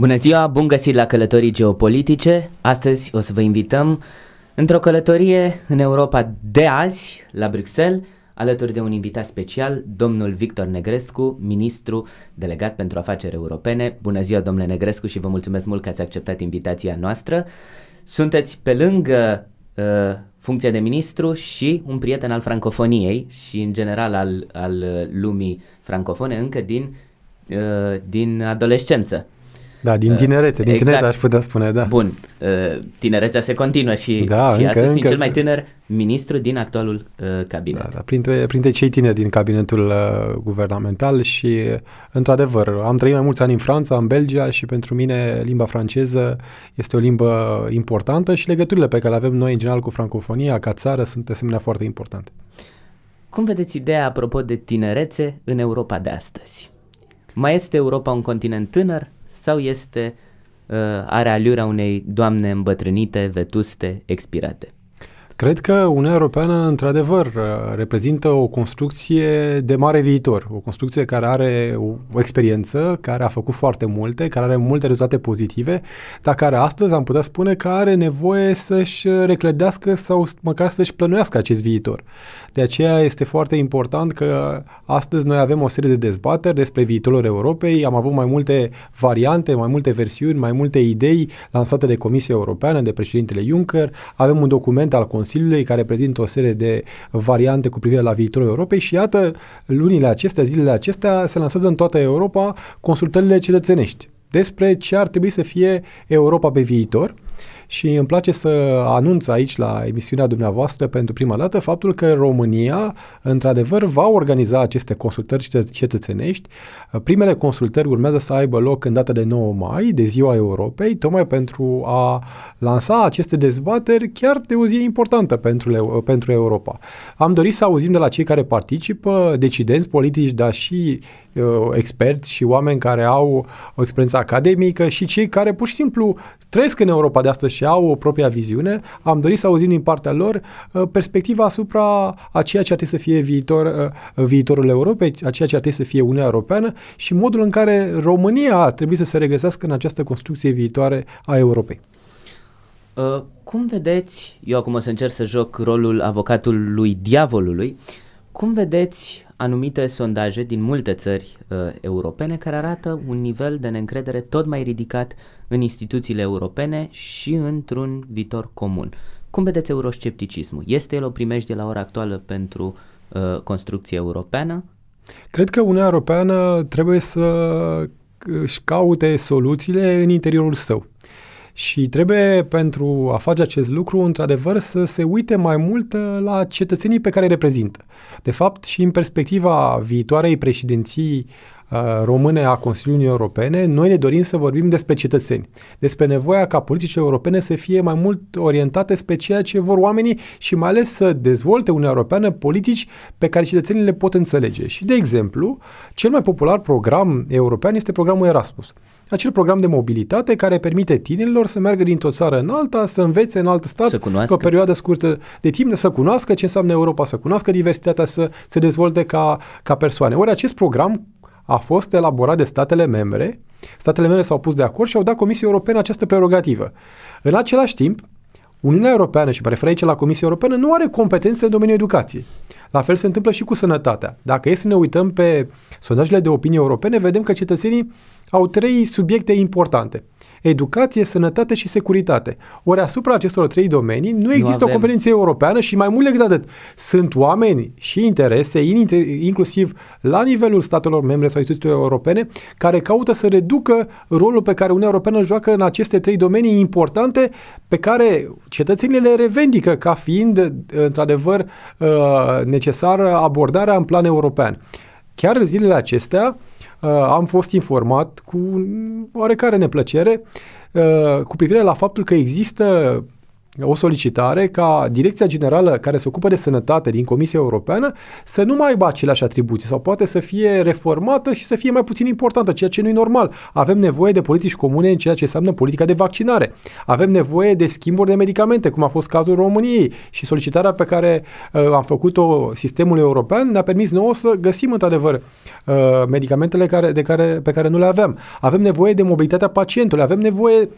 Bună ziua, bun găsit la Călătorii Geopolitice. Astăzi o să vă invităm într-o călătorie în Europa de azi, la Bruxelles, alături de un invitat special, domnul Victor Negrescu, ministru delegat pentru afaceri europene. Bună ziua, domnule Negrescu, și vă mulțumesc mult că ați acceptat invitația noastră. Sunteți pe lângă uh, funcția de ministru și un prieten al francofoniei și, în general, al, al uh, lumii francofone încă din, uh, din adolescență. Da, din uh, tinerețe, din exact. tinerețe aș putea spune, da. Bun, uh, tinerețea se continuă și, da, și încă, astăzi fiind cel mai tânăr ministru din actualul uh, cabinet. Da, da, printre, printre cei tineri din cabinetul uh, guvernamental și, uh, într-adevăr, am trăit mai mulți ani în Franța, în Belgia și pentru mine limba franceză este o limbă importantă și legăturile pe care le avem noi în general cu francofonia ca țară sunt de asemenea foarte importante. Cum vedeți ideea apropo de tinerețe în Europa de astăzi? Mai este Europa un continent tânăr sau este, uh, are alura unei doamne îmbătrânite, vetuste, expirate? Cred că Uniunea Europeană, într-adevăr, reprezintă o construcție de mare viitor, o construcție care are o experiență, care a făcut foarte multe, care are multe rezultate pozitive, dar care astăzi am putea spune că are nevoie să-și reclădească sau măcar să-și plănuiască acest viitor. De aceea este foarte important că astăzi noi avem o serie de dezbateri despre viitorul Europei, am avut mai multe variante, mai multe versiuni, mai multe idei lansate de Comisia Europeană, de președintele Juncker, avem un document al Consiliului Consiliului, care prezintă o serie de variante cu privire la viitorul Europei și iată, lunile acestea, zilele acestea, se lansează în toată Europa consultările cetățenești despre ce ar trebui să fie Europa pe viitor și îmi place să anunț aici la emisiunea dumneavoastră pentru prima dată faptul că România, într-adevăr, va organiza aceste consultări cetățenești. Primele consultări urmează să aibă loc în data de 9 mai, de Ziua Europei, tocmai pentru a lansa aceste dezbateri chiar de o zi importantă pentru, pentru Europa. Am dorit să auzim de la cei care participă, decidenți politici, dar și Uh, experți și oameni care au o experiență academică și cei care pur și simplu trăiesc în Europa de astăzi și au o propria viziune, am dorit să auzim din partea lor uh, perspectiva asupra a ceea ce ar trebui să fie viitor, uh, viitorul Europei, a ceea ce ar trebui să fie Uniunea Europeană și modul în care România ar trebui să se regăsească în această construcție viitoare a Europei. cum vedeți, eu acum o să încerc să joc rolul avocatului diavolului, cum vedeți anumite sondaje din multe țări uh, europene care arată un nivel de neîncredere tot mai ridicat în instituțiile europene și într-un viitor comun. Cum vedeți euroscepticismul? Este el o primejdie la ora actuală pentru uh, construcție europeană? Cred că Uniunea Europeană trebuie să își caute soluțiile în interiorul său. Uh, și trebuie pentru a face acest lucru, într-adevăr, să se uite mai mult uh, la cetățenii pe care îi reprezintă. De fapt, și în perspectiva viitoarei președinții uh, române a Consiliului Europene, noi ne dorim să vorbim despre cetățeni, despre nevoia ca politicile europene să fie mai mult orientate spre ceea ce vor oamenii și mai ales să dezvolte Uniunea Europeană politici pe care cetățenii le pot înțelege. Și, de exemplu, cel mai popular program european este programul Erasmus acel program de mobilitate care permite tinerilor să meargă dintr-o țară în alta, să învețe în alt stat, pe o perioadă scurtă de timp, să cunoască ce înseamnă Europa, să cunoască diversitatea, să se dezvolte ca, ca persoane. Ori acest program a fost elaborat de statele membre, statele membre s-au pus de acord și au dat Comisiei Europene această prerogativă. În același timp, Uniunea Europeană, și mă refer aici la Comisia Europeană, nu are competențe în domeniul educației. La fel se întâmplă și cu sănătatea. Dacă e să ne uităm pe sondajele de opinie europene, vedem că cetățenii au trei subiecte importante. Educație, sănătate și securitate. Ori asupra acestor trei domenii nu există nu o conferință europeană și mai mult decât atât. Sunt oameni și interese, inclusiv la nivelul statelor membre sau instituțiilor europene, care caută să reducă rolul pe care Uniunea Europeană îl joacă în aceste trei domenii importante pe care cetățenii le revendică ca fiind, într-adevăr, uh, necesară abordarea în plan european. Chiar zilele acestea uh, am fost informat cu oarecare neplăcere uh, cu privire la faptul că există o solicitare ca Direcția Generală care se ocupă de sănătate din Comisia Europeană să nu mai aibă aceleași atribuții sau poate să fie reformată și să fie mai puțin importantă, ceea ce nu e normal. Avem nevoie de politici comune în ceea ce înseamnă politica de vaccinare. Avem nevoie de schimburi de medicamente, cum a fost cazul României și solicitarea pe care uh, am făcut-o sistemul european ne-a permis nouă să găsim într-adevăr uh, medicamentele care, de care, pe care nu le aveam. Avem nevoie de mobilitatea pacientului, avem nevoie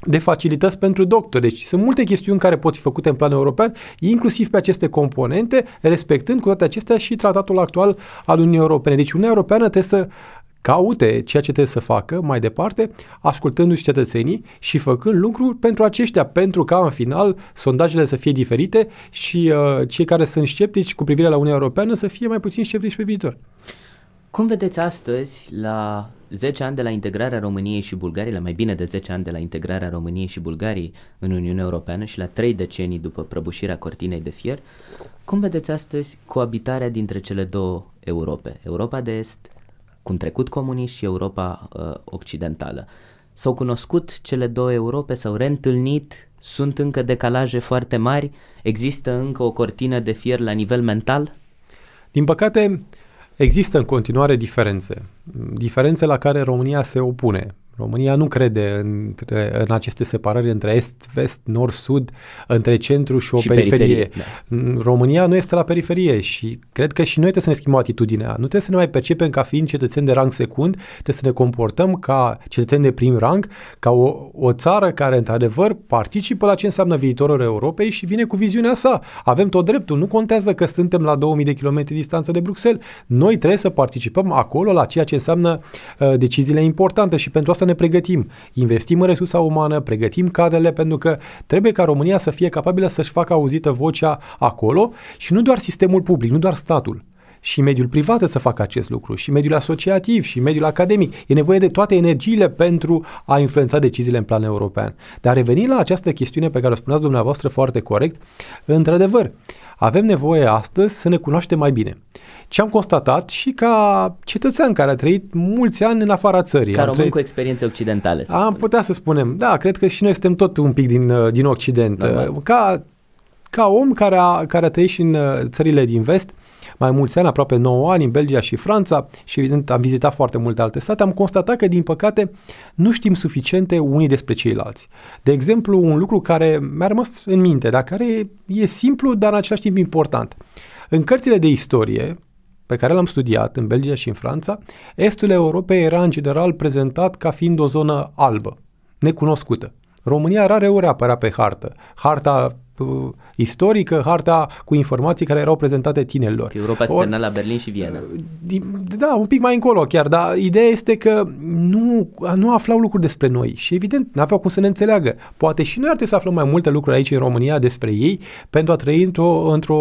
de facilități pentru doctor. Deci sunt multe chestiuni care pot fi făcute în plan european, inclusiv pe aceste componente, respectând cu toate acestea și tratatul actual al Uniunii Europene. Deci Uniunea Europeană trebuie să caute ceea ce trebuie să facă mai departe, ascultându-și cetățenii și făcând lucruri pentru aceștia, pentru ca în final sondajele să fie diferite și uh, cei care sunt sceptici cu privire la Uniunea Europeană să fie mai puțin sceptici pe viitor. Cum vedeți astăzi, la 10 ani de la integrarea României și Bulgariei, la mai bine de 10 ani de la integrarea României și Bulgariei în Uniunea Europeană și la 3 decenii după prăbușirea cortinei de fier, cum vedeți astăzi coabitarea dintre cele două Europe, Europa de Est cu un trecut comunist și Europa uh, Occidentală? S-au cunoscut cele două Europe, s-au reîntâlnit, sunt încă decalaje foarte mari, există încă o cortină de fier la nivel mental? Din păcate, uh, Există în continuare diferențe, diferențe la care România se opune. România nu crede în, în aceste separări între est, vest, nord, sud, între centru și o și periferie. periferie da. România nu este la periferie și cred că și noi trebuie să ne schimbăm atitudinea. Nu trebuie să ne mai percepem ca fiind cetățeni de rang secund, trebuie să ne comportăm ca cetățeni de prim rang, ca o, o țară care, într-adevăr, participă la ce înseamnă viitorul Europei și vine cu viziunea sa. Avem tot dreptul, nu contează că suntem la 2000 de kilometri distanță de Bruxelles. Noi trebuie să participăm acolo la ceea ce înseamnă uh, deciziile importante și pentru asta ne pregătim. Investim în resursa umană, pregătim cadrele, pentru că trebuie ca România să fie capabilă să-și facă auzită vocea acolo și nu doar sistemul public, nu doar statul și mediul privat să facă acest lucru, și mediul asociativ, și mediul academic. E nevoie de toate energiile pentru a influența deciziile în plan european. Dar revenind la această chestiune pe care o spuneați dumneavoastră foarte corect, într-adevăr, avem nevoie astăzi să ne cunoaștem mai bine. Ce am constatat și ca cetățean care a trăit mulți ani în afara țării. Ca român trăit... cu experiențe occidentale. Am spunem. putea să spunem, da, cred că și noi suntem tot un pic din, uh, din Occident. da. Ca ca om care a, care a trăit și în uh, țările din vest, mai mulți ani, aproape 9 ani, în Belgia și Franța și evident am vizitat foarte multe alte state, am constatat că din păcate nu știm suficiente unii despre ceilalți. De exemplu, un lucru care mi-a rămas în minte, dar care e simplu, dar în același timp important. În cărțile de istorie, pe care l-am studiat în Belgia și în Franța, estul Europei era în general prezentat ca fiind o zonă albă, necunoscută. România rare ori apărea pe hartă. Harta istorică, harta cu informații care erau prezentate tinerilor. Europa se termina la Berlin și Viena. Uh, da, un pic mai încolo chiar, dar ideea este că nu, nu aflau lucruri despre noi și evident nu aveau cum să ne înțeleagă. Poate și noi ar trebui să aflăm mai multe lucruri aici în România despre ei pentru a trăi într-o, într-o,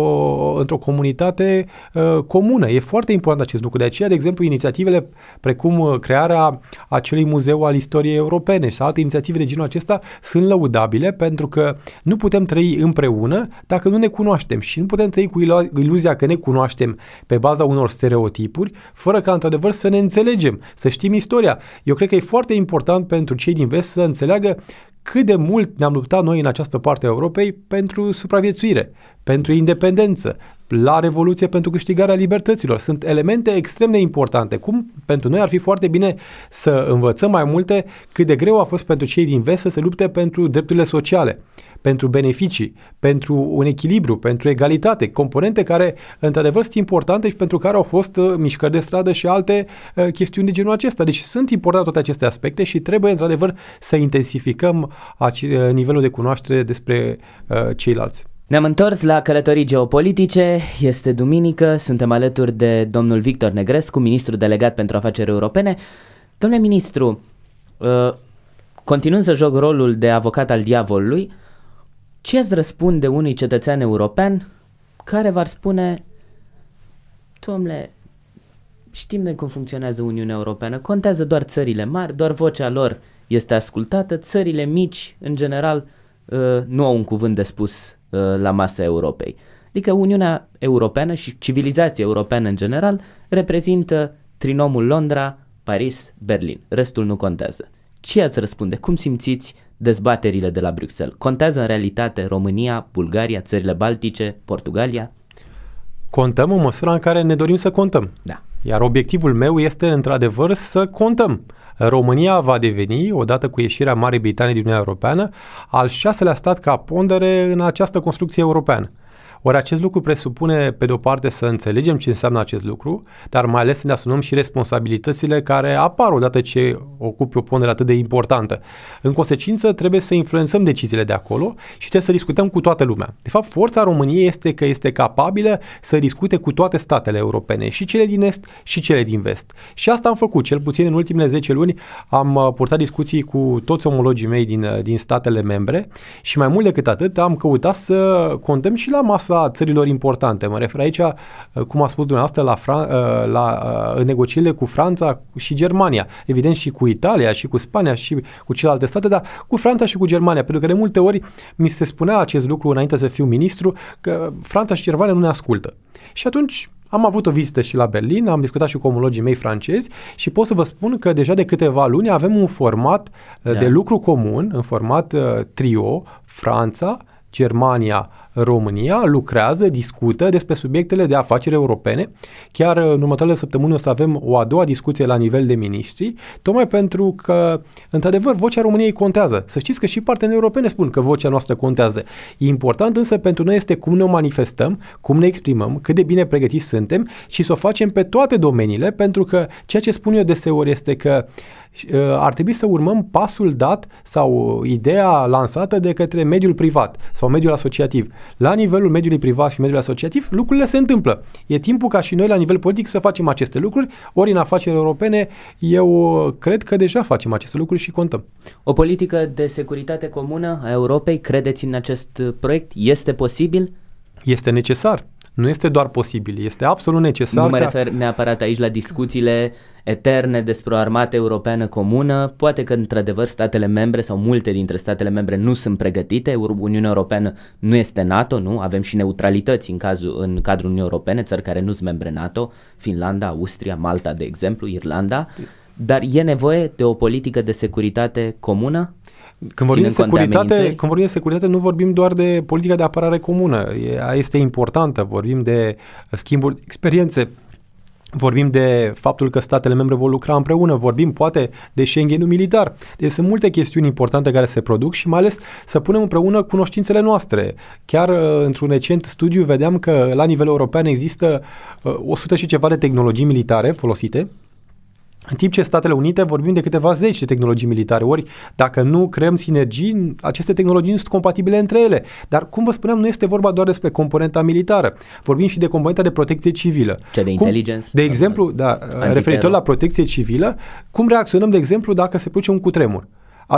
într-o comunitate uh, comună. E foarte important acest lucru. De aceea, de exemplu, inițiativele precum uh, crearea acelui muzeu al istoriei europene și alte inițiative de genul acesta sunt lăudabile pentru că nu putem trăi împreună dacă nu ne cunoaștem și nu putem trăi cu iluzia că ne cunoaștem pe baza unor stereotipuri, fără ca într-adevăr să ne înțelegem, să știm istoria. Eu cred că e foarte important pentru cei din vest să înțeleagă cât de mult ne-am luptat noi în această parte a Europei pentru supraviețuire, pentru independență, la Revoluție pentru câștigarea libertăților. Sunt elemente extrem de importante. Cum pentru noi ar fi foarte bine să învățăm mai multe cât de greu a fost pentru cei din vest să se lupte pentru drepturile sociale, pentru beneficii, pentru un echilibru, pentru egalitate, componente care într-adevăr sunt importante și pentru care au fost uh, mișcări de stradă și alte uh, chestiuni de genul acesta. Deci sunt importante toate aceste aspecte și trebuie într-adevăr să intensificăm Eh, nivelul de cunoaștere despre eh, ceilalți. Ne-am întors la călătorii geopolitice, este duminică, suntem alături de domnul Victor Negrescu, ministru delegat pentru afaceri europene. Domnule ministru, eh, continuând să joc rolul de avocat al diavolului, ce ați răspunde unui cetățean european care v-ar spune, domnule, știm noi cum funcționează Uniunea Europeană, contează doar țările mari, doar vocea lor este ascultată, țările mici, în general, uh, nu au un cuvânt de spus uh, la masa Europei. Adică Uniunea Europeană și civilizația europeană în general reprezintă trinomul Londra, Paris, Berlin. Restul nu contează. Ce ați răspunde? Cum simțiți dezbaterile de la Bruxelles? Contează în realitate România, Bulgaria, țările Baltice, Portugalia? Contăm în măsura în care ne dorim să contăm. Da. Iar obiectivul meu este într-adevăr să contăm. Uh, România va deveni, odată cu ieșirea Marii Britanii din Uniunea Europeană, al șaselea stat ca pondere în această construcție europeană. Ori acest lucru presupune, pe de-o parte, să înțelegem ce înseamnă acest lucru, dar mai ales să ne asumăm și responsabilitățile care apar odată ce ocupi o pondere atât de importantă. În consecință, trebuie să influențăm deciziile de acolo și trebuie să discutăm cu toată lumea. De fapt, forța României este că este capabilă să discute cu toate statele europene, și cele din Est, și cele din Vest. Și asta am făcut, cel puțin în ultimele 10 luni am uh, purtat discuții cu toți omologii mei din, uh, din statele membre și mai mult decât atât am căutat să contăm și la masă a țărilor importante. Mă refer aici, uh, cum a spus dumneavoastră, la, Fran- uh, la uh, negocierile cu Franța și Germania. Evident și cu Italia și cu Spania și cu celelalte state, dar cu Franța și cu Germania. Pentru că de multe ori mi se spunea acest lucru înainte să fiu ministru, că Franța și Germania nu ne ascultă. Și atunci am avut o vizită și la Berlin, am discutat și cu omologii mei francezi și pot să vă spun că deja de câteva luni avem un format da. de lucru comun, în format uh, trio, Franța, Germania, România lucrează, discută despre subiectele de afaceri europene. Chiar în următoarele săptămâni o să avem o a doua discuție la nivel de miniștri, tocmai pentru că, într-adevăr, vocea României contează. Să știți că și partenerii europene spun că vocea noastră contează. Important însă pentru noi este cum ne manifestăm, cum ne exprimăm, cât de bine pregătiți suntem și să o facem pe toate domeniile, pentru că ceea ce spun eu deseori este că uh, ar trebui să urmăm pasul dat sau uh, ideea lansată de către mediul privat sau mediul asociativ. La nivelul mediului privat și mediului asociativ, lucrurile se întâmplă. E timpul ca și noi, la nivel politic, să facem aceste lucruri, ori în afaceri europene, eu uh, cred că deja facem aceste lucruri și contăm. O politică de securitate comună a Europei, credeți în acest uh, proiect? Este posibil? Este necesar nu este doar posibil, este absolut necesar. Nu mă ca... refer neapărat aici la discuțiile eterne despre o armată europeană comună. Poate că, într-adevăr, statele membre sau multe dintre statele membre nu sunt pregătite. Uniunea Europeană nu este NATO, nu? Avem și neutralități în, cazul, în cadrul Uniunii Europene, țări care nu sunt membre NATO, Finlanda, Austria, Malta, de exemplu, Irlanda. Dar e nevoie de o politică de securitate comună? Când vorbim, de securitate, de când vorbim de securitate, nu vorbim doar de politica de apărare comună. Ea este importantă. Vorbim de schimburi, experiențe Vorbim de faptul că statele membre vor lucra împreună, vorbim poate de schengen militar. Deci sunt multe chestiuni importante care se produc și mai ales să punem împreună cunoștințele noastre. Chiar uh, într-un recent studiu vedeam că la nivel european există 100 uh, și ceva de tehnologii militare folosite, în timp ce Statele Unite vorbim de câteva zeci de tehnologii militare, ori dacă nu creăm sinergii, aceste tehnologii nu sunt compatibile între ele. Dar, cum vă spuneam, nu este vorba doar despre componenta militară. Vorbim și de componenta de protecție civilă. Ce de cum, inteligență? De exemplu, da, referitor la protecție civilă, cum reacționăm, de exemplu, dacă se produce un cutremur?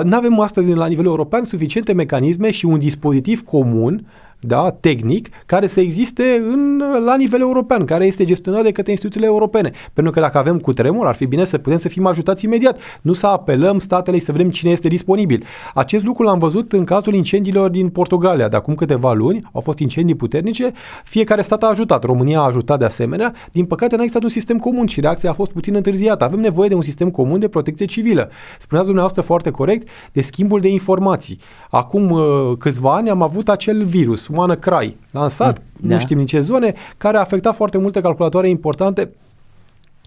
Nu avem astăzi la nivel european suficiente mecanisme și un dispozitiv comun da, tehnic, care să existe în, la nivel european, care este gestionat de către instituțiile europene. Pentru că dacă avem cu tremur, ar fi bine să putem să fim ajutați imediat, nu să apelăm statele și să vedem cine este disponibil. Acest lucru l-am văzut în cazul incendiilor din Portugalia. De acum câteva luni au fost incendii puternice, fiecare stat a ajutat, România a ajutat de asemenea. Din păcate, n-a existat un sistem comun și reacția a fost puțin întârziată. Avem nevoie de un sistem comun de protecție civilă. Spuneați dumneavoastră foarte corect de schimbul de informații. Acum uh, câțiva ani am avut acel virus, Sumană Crai, lansat, mm, da. nu știm din ce zone, care a afectat foarte multe calculatoare importante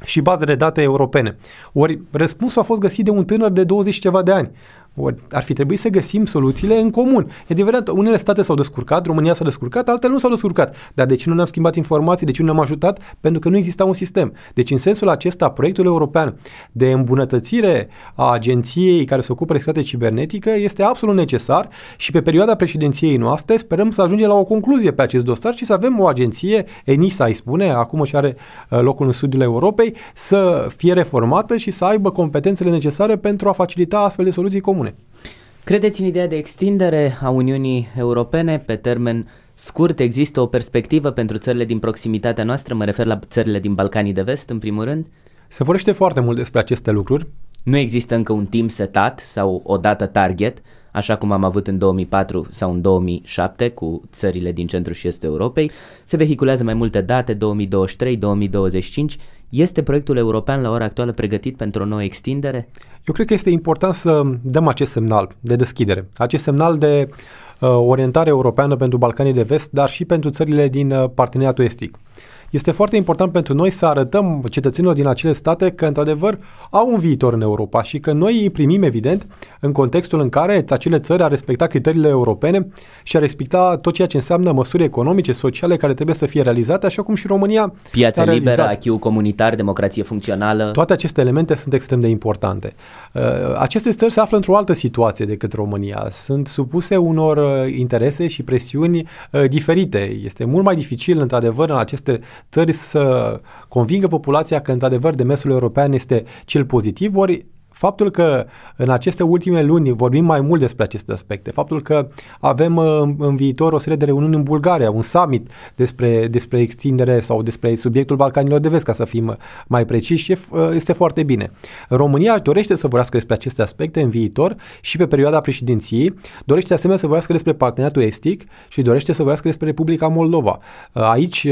și baze de date europene. Ori răspunsul a fost găsit de un tânăr de 20 ceva de ani, Or, ar fi trebuit să găsim soluțiile în comun. E adevărat, unele state s-au descurcat, România s-a descurcat, altele nu s-au descurcat. Dar de ce nu ne-am schimbat informații, de ce nu ne-am ajutat? Pentru că nu exista un sistem. Deci, în sensul acesta, proiectul european de îmbunătățire a agenției care se ocupă de securitate cibernetică este absolut necesar și pe perioada președinției noastre sperăm să ajungem la o concluzie pe acest dosar și să avem o agenție, ENISA îi spune, acum și are uh, locul în sudul Europei, să fie reformată și să aibă competențele necesare pentru a facilita astfel de soluții comune comune. Credeți în ideea de extindere a Uniunii Europene pe termen scurt? Există o perspectivă pentru țările din proximitatea noastră? Mă refer la țările din Balcanii de Vest, în primul rând. Se vorbește foarte mult despre aceste lucruri. Nu există încă un timp setat sau o dată target, așa cum am avut în 2004 sau în 2007 cu țările din centrul și estul Europei. Se vehiculează mai multe date, 2023, 2025. Este proiectul european la ora actuală pregătit pentru o nouă extindere? Eu cred că este important să dăm acest semnal de deschidere, acest semnal de uh, orientare europeană pentru Balcanii de Vest, dar și pentru țările din uh, parteneriatul estic este foarte important pentru noi să arătăm cetățenilor din acele state că, într-adevăr, au un viitor în Europa și că noi îi primim, evident, în contextul în care acele țări ar respecta criteriile europene și ar respecta tot ceea ce înseamnă măsuri economice, sociale care trebuie să fie realizate, așa cum și România. Piața liberă, achiu comunitar, democrație funcțională. Toate aceste elemente sunt extrem de importante. Uh, aceste țări se află într-o altă situație decât România. Sunt supuse unor uh, interese și presiuni uh, diferite. Este mult mai dificil, într-adevăr, în aceste țări să convingă populația că într-adevăr demersul european este cel pozitiv, ori Faptul că în aceste ultime luni vorbim mai mult despre aceste aspecte, faptul că avem uh, în viitor o serie de reuniuni în Bulgaria, un summit despre, despre extindere sau despre subiectul Balcanilor de Vest, ca să fim mai preciși, uh, este foarte bine. România dorește să vorbească despre aceste aspecte în viitor și pe perioada președinției, dorește de asemenea să vorbească despre parteneriatul estic și dorește să vorbească despre Republica Moldova. Uh, aici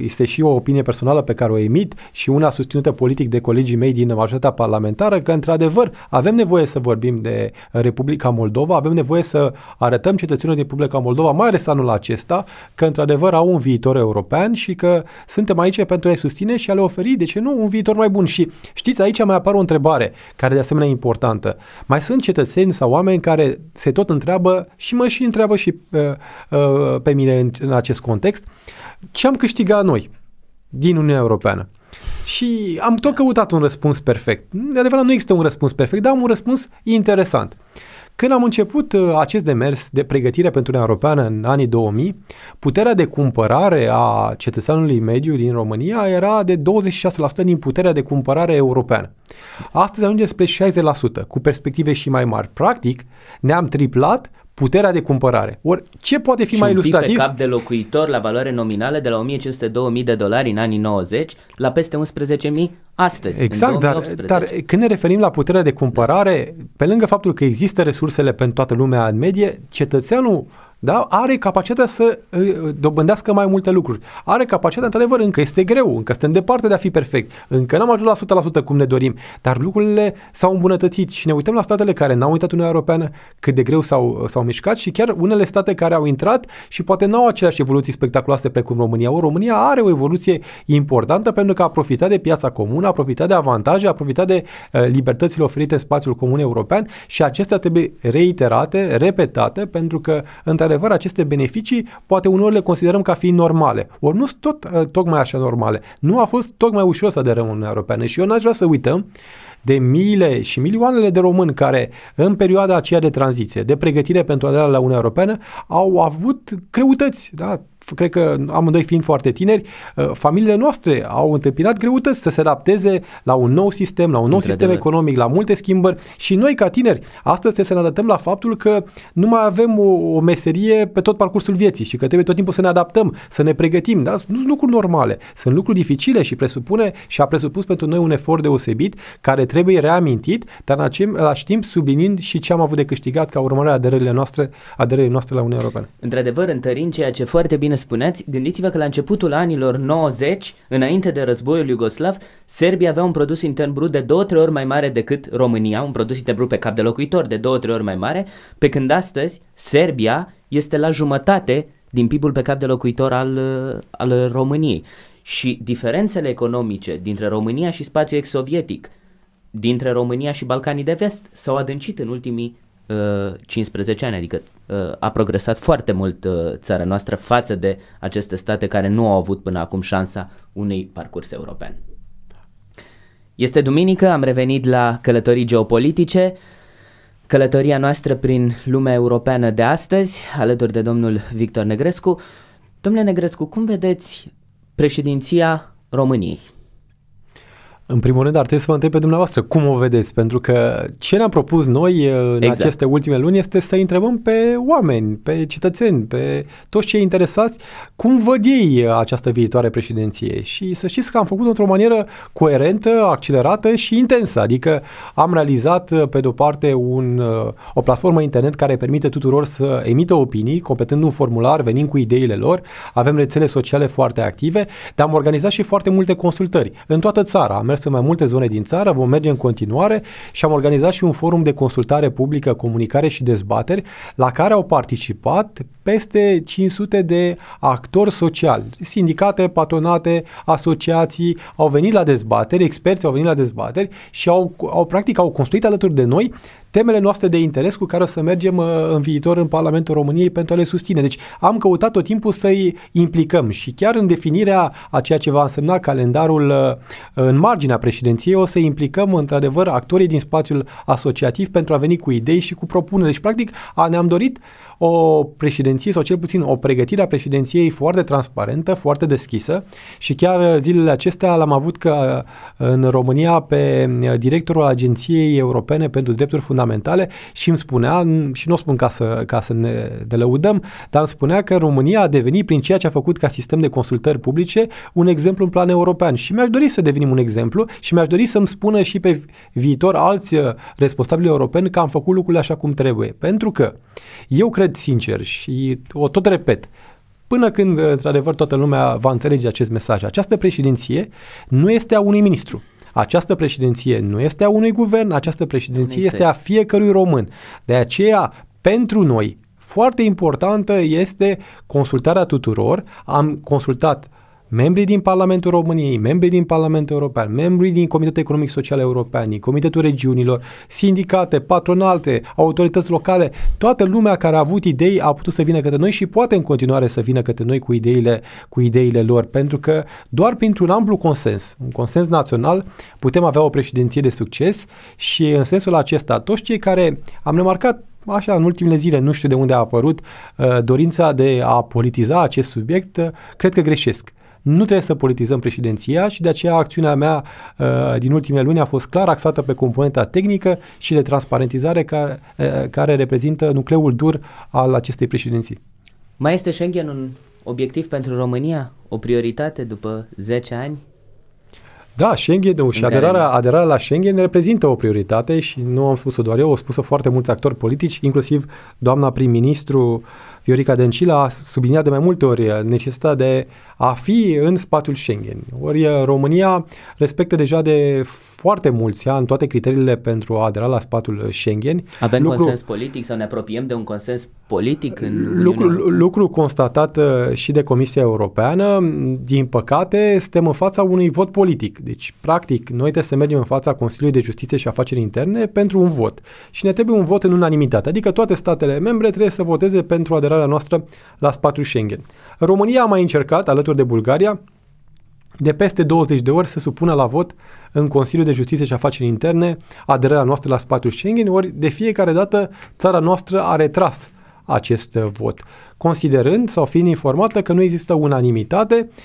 este și o opinie personală pe care o emit și una susținută politic de colegii mei din majoritatea parlamentară că într într-adevăr, avem nevoie să vorbim de Republica Moldova, avem nevoie să arătăm cetățenilor din Republica Moldova, mai ales anul acesta, că într-adevăr au un viitor european și că suntem aici pentru a-i susține și a le oferi, de ce nu, un viitor mai bun. Și știți, aici mai apare o întrebare care de asemenea e importantă. Mai sunt cetățeni sau oameni care se tot întreabă și mă și întreabă și uh, uh, pe mine în, în acest context, ce am câștigat noi din Uniunea Europeană? Și am tot căutat un răspuns perfect. De adevărat, nu există un răspuns perfect, dar am un răspuns interesant. Când am început uh, acest demers de pregătire pentru Uniunea Europeană în anii 2000, puterea de cumpărare a cetățeanului mediu din România era de 26% din puterea de cumpărare europeană. Astăzi ajunge spre 60%, cu perspective și mai mari. Practic, ne-am triplat puterea de cumpărare. Or, ce poate fi și mai un ilustrativ? Pic pe cap de locuitor la valoare nominală de la 1500-2000 de dolari în anii 90 la peste 11.000 astăzi. Exact, dar, dar când ne referim la puterea de cumpărare, da. pe lângă faptul că există resursele pentru toată lumea în medie, cetățeanul da? are capacitatea să dobândească mai multe lucruri. Are capacitatea, într-adevăr, încă este greu, încă suntem departe de a fi perfect, încă n-am ajuns la 100% cum ne dorim, dar lucrurile s-au îmbunătățit și ne uităm la statele care n-au uitat Uniunea Europeană cât de greu s-au, s-au mișcat și chiar unele state care au intrat și poate n-au aceleași evoluții spectaculoase precum România. O, România are o evoluție importantă pentru că a profitat de piața comună, a profitat de avantaje, a profitat de uh, libertățile oferite în spațiul comun european și acestea trebuie reiterate, repetate, pentru că, într într-adevăr, aceste beneficii poate uneori le considerăm ca fiind normale. Ori nu sunt tot, ă, tocmai așa normale. Nu a fost tocmai ușor să aderăm în Uniunea Europeană și eu n-aș vrea să uităm de miile și milioanele de români care în perioada aceea de tranziție, de pregătire pentru aderarea la Uniunea Europeană, au avut creutăți, da? cred că amândoi fiind foarte tineri, uh, familiile noastre au întâmpinat greutăți să se adapteze la un nou sistem, la un nou sistem economic, la multe schimbări și noi ca tineri astăzi trebuie să ne adaptăm la faptul că nu mai avem o, o meserie pe tot parcursul vieții și că trebuie tot timpul să ne adaptăm, să ne pregătim. Da? Nu sunt lucruri normale, sunt lucruri dificile și presupune și a presupus pentru noi un efort deosebit care trebuie reamintit, dar în același timp sublinind și ce am avut de câștigat ca urmare a aderării noastre, aderării noastre la Uniunea Europeană. Într-adevăr, întărind ceea ce foarte bine ne spuneți, gândiți-vă că la începutul anilor 90, înainte de războiul iugoslav, Serbia avea un produs intern brut de 2 trei ori mai mare decât România, un produs intern brut pe cap de locuitor de 2 trei ori mai mare, pe când astăzi Serbia este la jumătate din PIB-ul pe cap de locuitor al, uh, al României. Și diferențele economice dintre România și spațiul ex-sovietic, dintre România și Balcanii de Vest, s-au adâncit în ultimii 15 uh, ani, adică uh, a progresat foarte mult uh, țara noastră față de aceste state care nu au avut până acum șansa unui parcurs european. Este duminică, am revenit la călătorii geopolitice, călătoria noastră prin lumea europeană de astăzi, alături de domnul Victor Negrescu. Domnule Negrescu, cum vedeți președinția României? În primul rând, ar trebui să vă întreb pe dumneavoastră cum o vedeți, pentru că ce ne-am propus noi uh, în exact. aceste ultime luni este să întrebăm pe oameni, pe cetățeni, pe toți cei interesați, cum văd ei uh, această viitoare președinție. Și să știți că am făcut într-o manieră coerentă, accelerată și intensă, adică am realizat, uh, pe de-o parte, un, o platformă internet care permite tuturor să emită opinii, completând un formular, venind cu ideile lor, avem rețele sociale foarte active, dar am organizat și foarte multe consultări în toată țara. Am mers în mai multe zone din țară, vom merge în continuare și am organizat și un forum de consultare publică, comunicare și dezbateri la care au participat peste 500 de actori sociali, sindicate, patronate, asociații, au venit la dezbateri, experți au venit la dezbateri și au, au practic au construit alături de noi temele noastre de interes cu care o să mergem uh, în viitor în Parlamentul României pentru a le susține. Deci am căutat tot timpul să-i implicăm și chiar în definirea a ceea ce va însemna calendarul uh, în marginea președinției o să implicăm într-adevăr actorii din spațiul asociativ pentru a veni cu idei și cu propuneri. Deci practic ne-am dorit o președinție sau cel puțin o pregătire a președinției foarte transparentă, foarte deschisă și chiar uh, zilele acestea l-am avut că în România pe directorul Agenției Europene pentru Drepturi Fundamentale fundamentale și îmi spunea, și nu o spun ca să, ca să ne delăudăm, dar îmi spunea că România a devenit, prin ceea ce a făcut ca sistem de consultări publice, un exemplu în plan european. Și mi-aș dori să devenim un exemplu și mi-aș dori să-mi spună și pe viitor alți uh, responsabili europeni că am făcut lucrurile așa cum trebuie. Pentru că eu cred sincer și o tot repet, până când, într-adevăr, toată lumea va înțelege acest mesaj. Această președinție nu este a unui ministru. Această președinție nu este a unui guvern, această președinție este a fiecărui român. De aceea, pentru noi, foarte importantă este consultarea tuturor. Am consultat membrii din Parlamentul României, membrii din Parlamentul European, membrii din Comitetul Economic Social European, din Comitetul Regiunilor, sindicate, patronate, autorități locale, toată lumea care a avut idei a putut să vină către noi și poate în continuare să vină către noi cu ideile, cu ideile lor, pentru că doar printr-un amplu consens, un consens național, putem avea o președinție de succes și în sensul acesta toți cei care am remarcat așa în ultimele zile, nu știu de unde a apărut uh, dorința de a politiza acest subiect, uh, cred că greșesc. Nu trebuie să politizăm președinția și de aceea acțiunea mea uh, din ultimele luni a fost clar axată pe componenta tehnică și de transparentizare care, uh, care reprezintă nucleul dur al acestei președinții. Mai este Schengen un obiectiv pentru România? O prioritate după 10 ani? Da, Schengen și aderarea, aderarea la Schengen reprezintă o prioritate și nu am spus-o doar eu, au spus-o foarte mulți actori politici, inclusiv doamna prim-ministru uh, Viorica Dencila a subliniat de mai multe ori necesitatea de a fi în spațiul Schengen. Ori România respectă deja de foarte mulți ani toate criteriile pentru a adera la spatul Schengen. Avem lucru, consens politic sau ne apropiem de un consens politic în lucru, Uniunea Lucru constatat uh, și de Comisia Europeană. Din păcate, suntem în fața unui vot politic. Deci, practic, noi trebuie să mergem în fața Consiliului de Justiție și Afaceri Interne pentru un vot. Și ne trebuie un vot în unanimitate. Adică toate statele membre trebuie să voteze pentru aderarea noastră la spatul Schengen. România a mai încercat, alături de Bulgaria, de peste 20 de ori să supună la vot în Consiliul de Justiție și Afaceri Interne aderarea noastră la spațiul Schengen, ori de fiecare dată țara noastră a retras acest vot, considerând sau fiind informată că nu există unanimitate uh,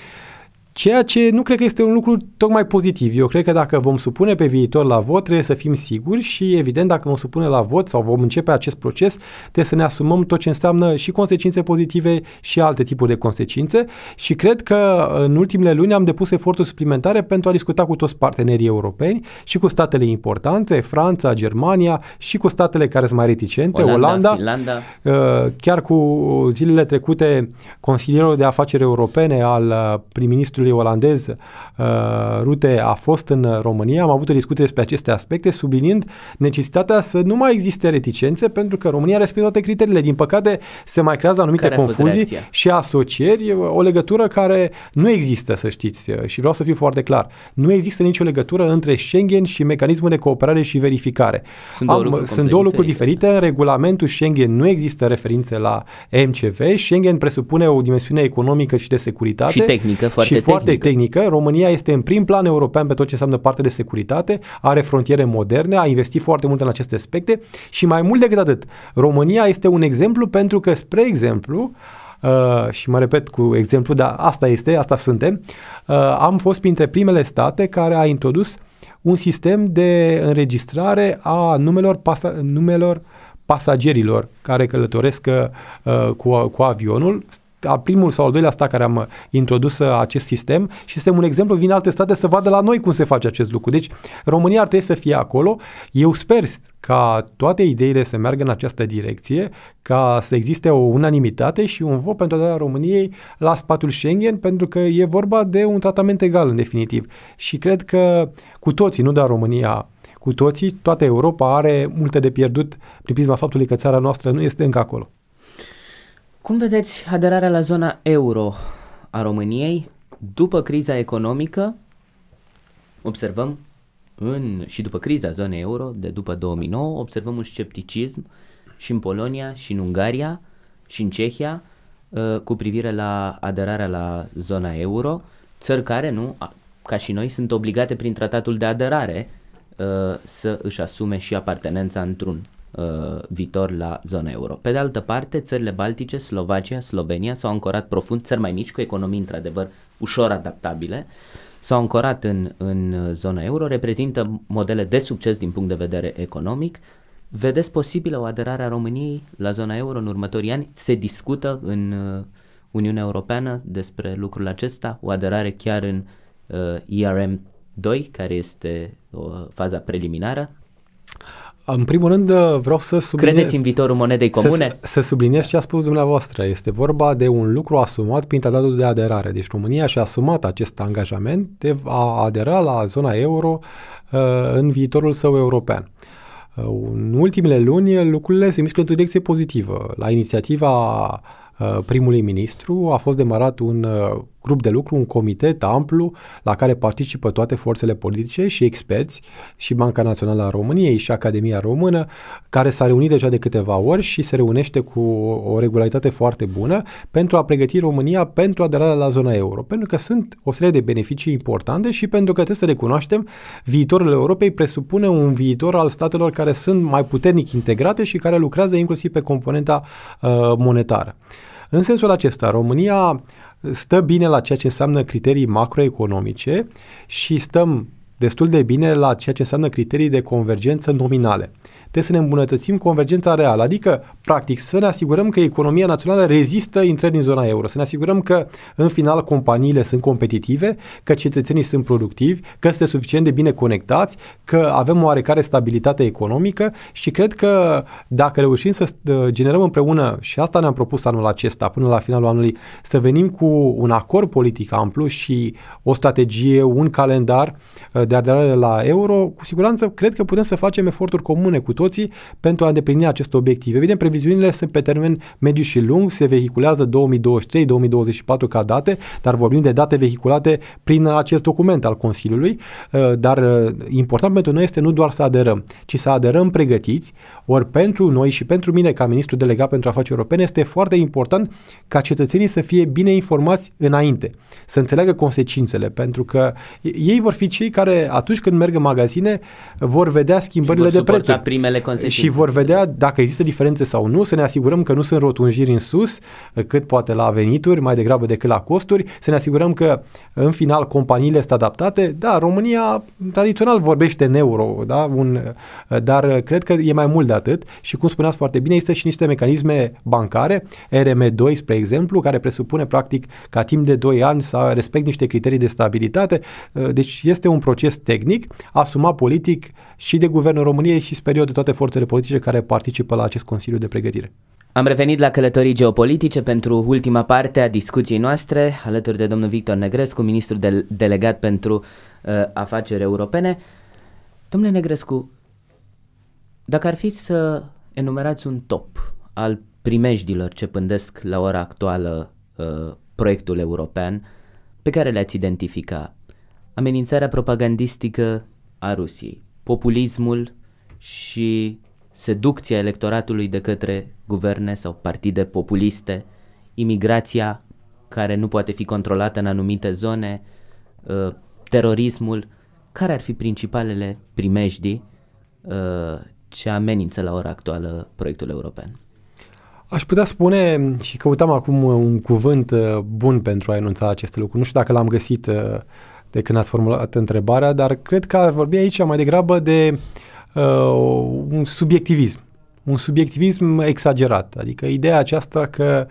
Ceea ce nu cred că este un lucru tocmai pozitiv. Eu cred că dacă vom supune pe viitor la vot, trebuie să fim siguri și, evident, dacă vom supune la vot sau vom începe acest proces, trebuie să ne asumăm tot ce înseamnă și consecințe pozitive și alte tipuri de consecințe. Și cred că în ultimele luni am depus eforturi suplimentare pentru a discuta cu toți partenerii europeni și cu statele importante, Franța, Germania și cu statele care sunt mai reticente, Olanda, Olanda Finlanda. Uh, chiar cu zilele trecute, consilierul de afaceri europene al uh, prim ministrului olandez uh, Rute a fost în România. Am avut o discuție despre aceste aspecte, subliniind necesitatea să nu mai existe reticențe, pentru că România respectă toate criteriile. Din păcate, se mai creează anumite care confuzii și asocieri, o legătură care nu există, să știți, uh, și vreau să fiu foarte clar. Nu există nicio legătură între Schengen și mecanismul de cooperare și verificare. Sunt Am, două lucruri, sunt două lucruri diferite. În regulamentul Schengen nu există referințe la MCV. Schengen presupune o dimensiune economică și de securitate. Și tehnică, foarte și foarte tehnică. România este în prim plan european pe tot ce înseamnă parte de securitate, are frontiere moderne, a investit foarte mult în aceste aspecte și mai mult decât atât, România este un exemplu pentru că, spre exemplu, Uh, și mă repet cu exemplu, dar asta este, asta suntem, uh, am fost printre primele state care a introdus un sistem de înregistrare a numelor, pasa- numelor pasagerilor care călătoresc uh, cu, cu avionul, a primul sau al doilea stat care am uh, introdus uh, acest sistem și suntem un exemplu, vin alte state să vadă la noi cum se face acest lucru. Deci România ar trebui să fie acolo. Eu sper ca toate ideile să meargă în această direcție, ca să existe o unanimitate și un vot pentru darea României la spatul Schengen, pentru că e vorba de un tratament egal în definitiv. Și cred că cu toții, nu doar România, cu toții, toată Europa are multe de pierdut prin prisma faptului că țara noastră nu este încă acolo. Cum vedeți aderarea la zona euro a României după criza economică? Observăm în, și după criza zonei euro de după 2009, observăm un scepticism și în Polonia, și în Ungaria, și în Cehia ă, cu privire la aderarea la zona euro, țări care nu, ca și noi, sunt obligate prin tratatul de aderare ă, să își asume și apartenența într-un Uh, viitor la zona euro. Pe de altă parte, țările Baltice, Slovacia, Slovenia s-au ancorat profund, țări mai mici cu economii într-adevăr ușor adaptabile, s-au ancorat în, în zona euro, reprezintă modele de succes din punct de vedere economic, Vedeți posibilă o aderare a României la zona euro în următorii ani? Se discută în uh, Uniunea Europeană despre lucrul acesta, o aderare chiar în uh, ERM 2, care este o uh, faza preliminară în primul rând uh, vreau să subliniez... Credeți în viitorul monedei comune? Să, să subliniez ce a spus dumneavoastră. Este vorba de un lucru asumat prin tratatul de aderare. Deci România și-a asumat acest angajament de a adera la zona euro uh, în viitorul său european. Uh, în ultimele luni lucrurile se mișcă într-o direcție pozitivă. La inițiativa primului ministru a fost demarat un grup de lucru, un comitet amplu la care participă toate forțele politice și experți și Banca Națională a României și Academia Română, care s-a reunit deja de câteva ori și se reunește cu o regularitate foarte bună pentru a pregăti România pentru aderarea la zona euro, pentru că sunt o serie de beneficii importante și pentru că trebuie să recunoaștem viitorul Europei presupune un viitor al statelor care sunt mai puternic integrate și care lucrează inclusiv pe componenta uh, monetară. În sensul acesta, România stă bine la ceea ce înseamnă criterii macroeconomice și stăm destul de bine la ceea ce înseamnă criterii de convergență nominale trebuie să ne îmbunătățim convergența reală, adică, practic, să ne asigurăm că economia națională rezistă intrării în zona euro, să ne asigurăm că, în final, companiile sunt competitive, că cetățenii sunt productivi, că sunt suficient de bine conectați, că avem oarecare stabilitate economică și cred că dacă reușim să ă, generăm împreună, și asta ne-am propus anul acesta, până la finalul anului, să venim cu un acord politic amplu și o strategie, un calendar ă, de aderare la euro, cu siguranță cred că putem să facem eforturi comune cu toții pentru a îndeplini aceste obiective. Evident, previziunile sunt pe termen mediu și lung, se vehiculează 2023-2024 ca date, dar vorbim de date vehiculate prin acest document al Consiliului, uh, dar uh, important pentru noi este nu doar să aderăm, ci să aderăm pregătiți, ori pentru noi și pentru mine ca ministru delegat pentru afaceri europene este foarte important ca cetățenii să fie bine informați înainte, să înțeleagă consecințele, pentru că ei vor fi cei care atunci când merg în magazine vor vedea schimbările vor de prețuri primele consecințe. Și vor vedea dacă există diferențe sau nu, să ne asigurăm că nu sunt rotunjiri în sus, cât poate la venituri, mai degrabă decât la costuri, să ne asigurăm că în final companiile sunt adaptate. Da, România tradițional vorbește în euro, da? Un, dar cred că e mai mult de atât și cum spuneați foarte bine, există și niște mecanisme bancare, RM2 spre exemplu, care presupune practic ca timp de 2 ani să respect niște criterii de stabilitate. Deci este un proces tehnic asumat politic și de Guvernul României și sper eu de toate forțele politice care participă la acest Consiliu de Pregătire. Am revenit la călătorii geopolitice pentru ultima parte a discuției noastre, alături de domnul Victor Negrescu, ministru de- delegat pentru uh, afaceri europene. Domnule Negrescu, dacă ar fi să enumerați un top al primejdilor ce pândesc la ora actuală uh, proiectul european, pe care le-ați identifica? Amenințarea propagandistică a Rusiei, populismul și seducția electoratului de către guverne sau partide populiste, imigrația care nu poate fi controlată în anumite zone, uh, terorismul, care ar fi principalele primejdii uh, ce amenință la ora actuală proiectul european? Aș putea spune și căutam acum un cuvânt uh, bun pentru a enunța aceste lucruri. Nu știu dacă l-am găsit de când ați formulat întrebarea, dar cred că ar vorbi aici mai degrabă de uh, uh, um subjetivismo. un subiectivism exagerat, adică ideea aceasta că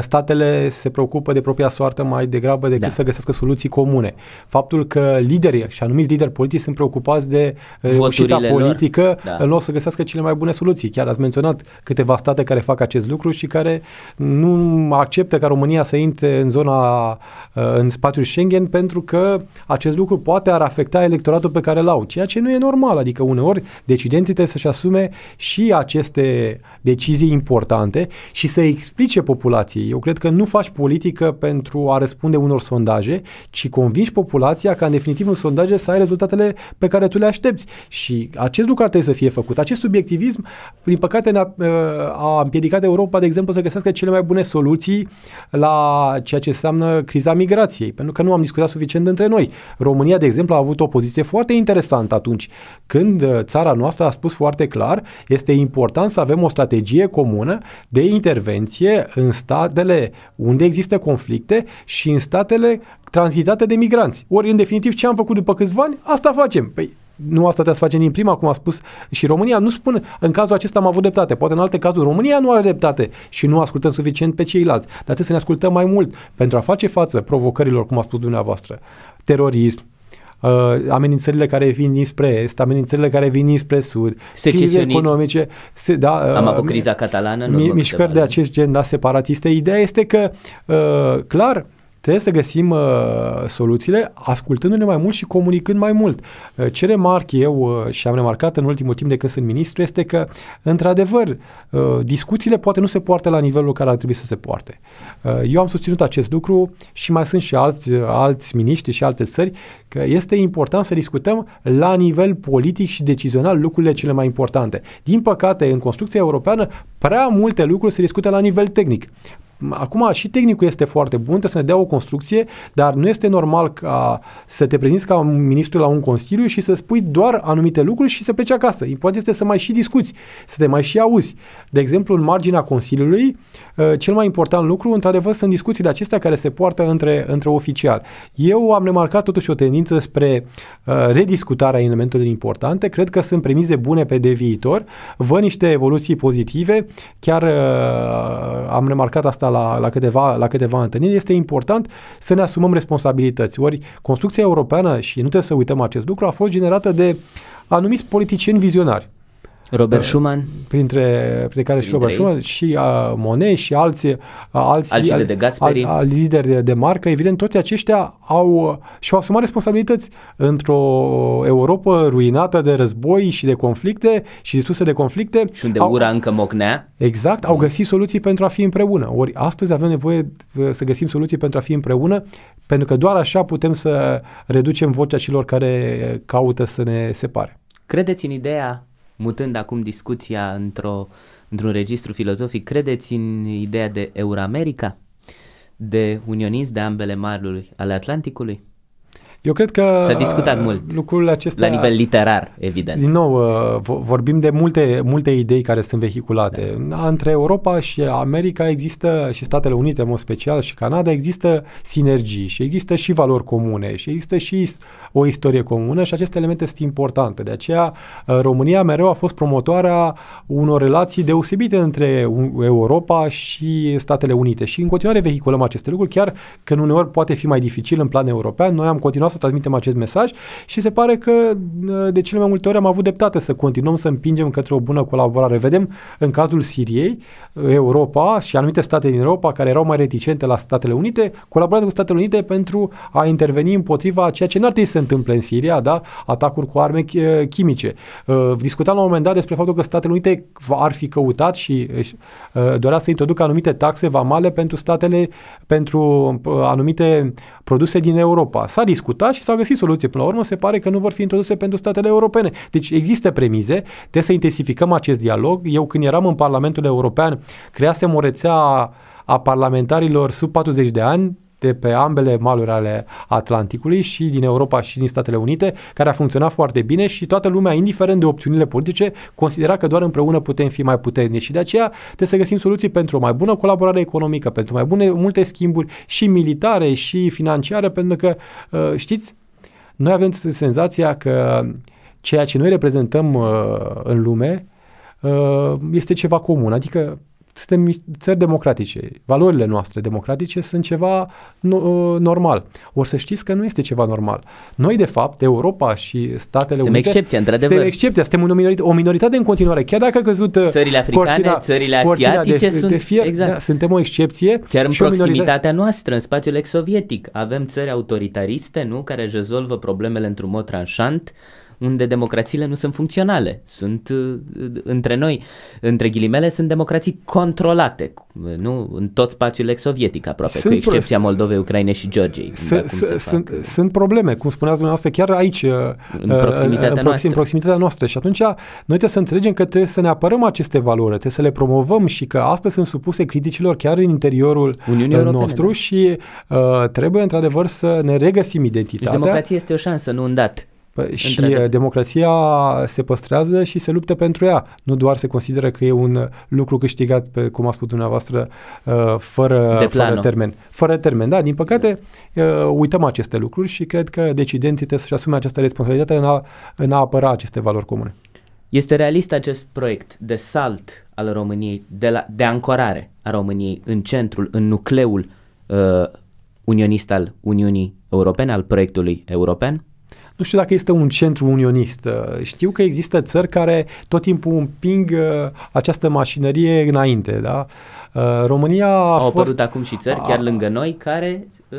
statele se preocupă de propria soartă mai degrabă decât da. să găsească soluții comune. Faptul că liderii și anumiți lideri politici sunt preocupați de reușita politică lor. Da. în loc să găsească cele mai bune soluții. Chiar ați menționat câteva state care fac acest lucru și care nu acceptă ca România să intre în zona, în spațiul Schengen pentru că acest lucru poate ar afecta electoratul pe care l-au, ceea ce nu e normal, adică uneori decidenții trebuie să-și asume și acest aceste decizii importante și să explice populației. Eu cred că nu faci politică pentru a răspunde unor sondaje, ci convingi populația ca în definitiv în sondaje să ai rezultatele pe care tu le aștepți. Și acest lucru ar trebui să fie făcut. Acest subiectivism, prin păcate, ne-a, uh, a împiedicat Europa, de exemplu, să găsească cele mai bune soluții la ceea ce înseamnă criza migrației, pentru că nu am discutat suficient între noi. România, de exemplu, a avut o poziție foarte interesantă atunci, când uh, țara noastră a spus foarte clar, este important important să avem o strategie comună de intervenție în statele unde există conflicte și în statele tranzitate de migranți. Ori, în definitiv, ce am făcut după câțiva ani, asta facem. Păi, nu asta trebuie să facem din prima, cum a spus și România. Nu spun, în cazul acesta am avut dreptate. Poate în alte cazuri România nu are dreptate și nu ascultăm suficient pe ceilalți. Dar trebuie să ne ascultăm mai mult pentru a face față provocărilor, cum a spus dumneavoastră. Terorism, uh, amenințările care vin dinspre est, amenințările care vin dinspre sud, crize economice. Se, da, uh, Am avut criza catalană. Mi- mișcări de acest gen, da, separatiste. Ideea este că, uh, clar, Trebuie să găsim uh, soluțiile ascultându-ne mai mult și comunicând mai mult. Uh, ce remarc eu uh, și am remarcat în ultimul timp de când sunt ministru este că, într-adevăr, uh, discuțiile poate nu se poartă la nivelul care ar trebui să se poarte. Uh, eu am susținut acest lucru și mai sunt și alți, alți miniștri și alte țări că este important să discutăm la nivel politic și decizional lucrurile cele mai importante. Din păcate, în construcția europeană, prea multe lucruri se discută la nivel tehnic. Acum și tehnicul este foarte bun, trebuie să ne dea o construcție, dar nu este normal ca să te prezinți ca un ministru la un consiliu și să spui doar anumite lucruri și să pleci acasă. Important este să mai și discuți, să te mai și auzi. De exemplu, în marginea consiliului, uh, cel mai important lucru, într-adevăr, sunt discuțiile acestea care se poartă între, între oficial. Eu am remarcat totuși o tendință spre uh, rediscutarea elementelor importante. Cred că sunt premize bune pe de viitor. Văd niște evoluții pozitive. Chiar uh, am remarcat asta asta la, la, câteva, la câteva întâlniri, este important să ne asumăm responsabilități. Ori construcția europeană, și nu trebuie să uităm acest lucru, a fost generată de anumiți politicieni vizionari Robert da. Schumann. Printre, printre care și Robert ei. Schumann și uh, Monet și alții, uh, alții, alții al, de, Gasperi. Al, al, lideri de, de marcă, evident, toți aceștia au uh, și-au asumat responsabilități într-o Europa ruinată de război și de conflicte și distrusă de conflicte. Și unde au, ura încă mocnea. Exact, au mm. găsit soluții pentru a fi împreună. Ori astăzi avem nevoie uh, să găsim soluții pentru a fi împreună, pentru că doar așa putem să reducem vocea celor care caută să ne separe. Credeți în ideea mutând acum discuția într-o, într-un registru filozofic, credeți în ideea de Euramerica, de unionism de ambele maruri ale Atlanticului? Eu cred că... S-a discutat uh, mult. Lucrul acesta... La nivel literar, evident. Din nou, uh, vorbim de multe, multe idei care sunt vehiculate. Da. da. Între Europa și America există, și Statele Unite în mod special, și Canada, există sinergii și există și valori comune și există și o istorie comună și aceste elemente sunt importante. De aceea, uh, România mereu a fost promotoarea unor relații deosebite între Europa și Statele Unite și în continuare vehiculăm aceste lucruri, chiar când uneori poate fi mai dificil în plan european, noi am continuat să transmitem acest mesaj și se pare că uh, de cele mai multe ori am avut dreptate să continuăm să împingem către o bună colaborare. Vedem în cazul Siriei, uh, Europa și anumite state din Europa care erau mai reticente la Statele Unite, colaborează cu Statele Unite pentru a interveni împotriva ceea ce n-ar trebui să se întâmple în Siria, da? atacuri cu arme uh, chimice. Discutam la un moment dat despre faptul că Statele Unite ar fi căutat și dorea să introducă anumite taxe vamale pentru statele, pentru anumite produse din Europa. S-a discutat discutat și s-au găsit soluții. Până la urmă, se pare că nu vor fi introduse pentru statele europene. Deci există premize, trebuie să intensificăm acest dialog. Eu când eram în Parlamentul European, creasem o rețea a parlamentarilor sub 40 de ani, de pe ambele maluri ale Atlanticului și din Europa și din Statele Unite, care a funcționat foarte bine și toată lumea, indiferent de opțiunile politice, considera că doar împreună putem fi mai puternici și de aceea trebuie să găsim soluții pentru o mai bună colaborare economică, pentru mai bune multe schimburi și militare și financiare, pentru că, uh, știți, noi avem senzația că ceea ce noi reprezentăm uh, în lume uh, este ceva comun, adică suntem țări democratice. Valorile noastre democratice sunt ceva no, uh, normal. Ori să știți că nu este ceva normal. Noi, de fapt, Europa și Statele suntem Unite... excepția, într-adevăr. Suntem excepția, suntem o minoritate, o minoritate în continuare. Chiar dacă a căzut uh, țările africane, cortina, țările asiatice de, sunt... De fier, da, exact. da, suntem o excepție. Chiar în proximitatea noastră, în spațiul ex-sovietic, avem țări autoritariste, nu? Care rezolvă problemele într-un mod tranșant unde democrațiile nu sunt funcționale, sunt uh, între noi, între ghilimele, sunt democrații controlate, nu în tot spațiul ex-sovietic aproape, sunt cu excepția Moldovei, Ucrainei și Georgiei. Sunt, uh, sunt probleme, cum spuneați dumneavoastră, chiar aici, uh, în proximitatea, noastră. în proximitatea noastră. Și atunci noi trebuie să înțelegem că trebuie să ne apărăm aceste valori, trebuie să le promovăm și că astăzi sunt supuse criticilor chiar în interiorul Uniunii nostru Europene, da. și uh, trebuie într-adevăr să ne regăsim deci identitatea. Deci democrația este o șansă, nu un dat. Păi, și întreagă. Uh, democrația se păstrează și se luptă pentru ea. Nu doar se consideră că e un lucru câștigat, pe, cum a spus dumneavoastră, uh, fără, fără termen. Fără termen, da. Din păcate, uh, uităm aceste lucruri și cred că decidenții trebuie să-și asume această responsabilitate în a, în a apăra aceste valori comune. Este realist acest proiect de salt al României, de, la, de ancorare a României în centrul, în nucleul uh, unionist al Uniunii Europene, al proiectului european? nu știu dacă este un centru unionist. Uh, știu că există țări care tot timpul împing uh, această mașinărie înainte, da? Uh, România a Au fost... apărut acum și țări, a... chiar lângă noi, care uh,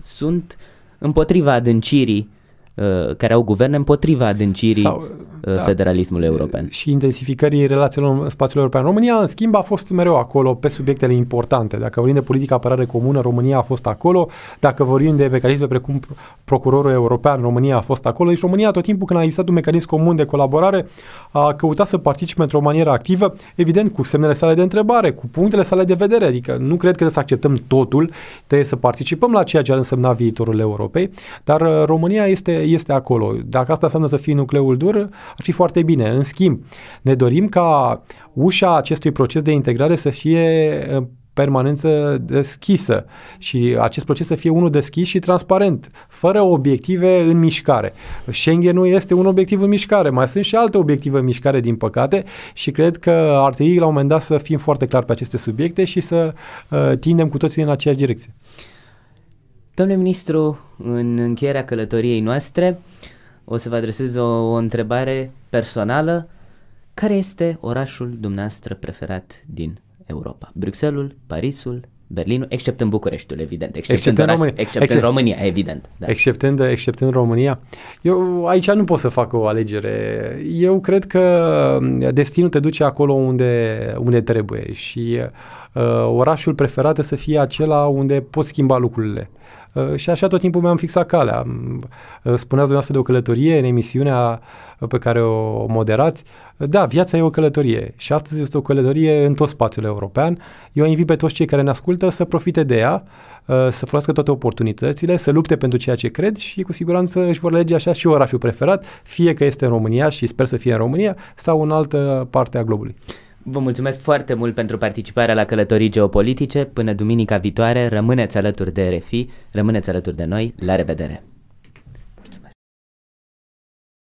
sunt împotriva adâncirii Uh, care au guverne împotriva adâncirii Sau, uh, da. federalismului da, european. Și intensificării relațiilor în spațiul european. România, în schimb, a fost mereu acolo pe subiectele importante. Dacă vorbim de politica apărare comună, România a fost acolo. Dacă vorbim de mecanisme precum procurorul european, România a fost acolo. Deci România, tot timpul când a existat un mecanism comun de colaborare, a căutat să participe într-o manieră activă, evident, cu semnele sale de întrebare, cu punctele sale de vedere. Adică nu cred că să acceptăm totul, trebuie să participăm la ceea ce ar însemna viitorul Europei, dar uh, România este este acolo. Dacă asta înseamnă să fie nucleul dur, ar fi foarte bine. În schimb, ne dorim ca ușa acestui proces de integrare să fie uh, permanență deschisă și acest proces să fie unul deschis și transparent, fără obiective în mișcare. Schengen nu este un obiectiv în mișcare, mai sunt și alte obiective în mișcare, din păcate, și cred că ar trebui la un moment dat să fim foarte clar pe aceste subiecte și să uh, tindem cu toții în aceeași direcție. Domnule ministru, în încheierea călătoriei noastre, o să vă adresez o, o întrebare personală. Care este orașul dumneavoastră preferat din Europa? Bruxelles, Parisul, Berlinul, în Bucureștiul, evident, exceptând, exceptând, oraș, România. except în România, evident. Da. Exceptând, în România. Eu aici nu pot să fac o alegere. Eu cred că mm, destinul te duce acolo unde, unde trebuie și uh, orașul preferat să fie acela unde poți schimba lucrurile. Uh, Uh, și așa tot timpul mi-am fixat calea. Mm, uh, spuneați dumneavoastră de o călătorie în emisiunea uh, pe care o moderați. Da, viața e o călătorie și astăzi este o călătorie în tot spațiul european. Eu invit pe toți cei care ne ascultă să profite de ea, să folosească toate oportunitățile, să lupte pentru ceea ce cred și cu siguranță își vor alege așa și orașul preferat, fie că este în România și sper să fie în România sau în altă parte a globului. Vă mulțumesc foarte mult pentru participarea la Călătorii Geopolitice. Până duminica viitoare, rămâneți alături de RFI, rămâneți alături de noi. La revedere!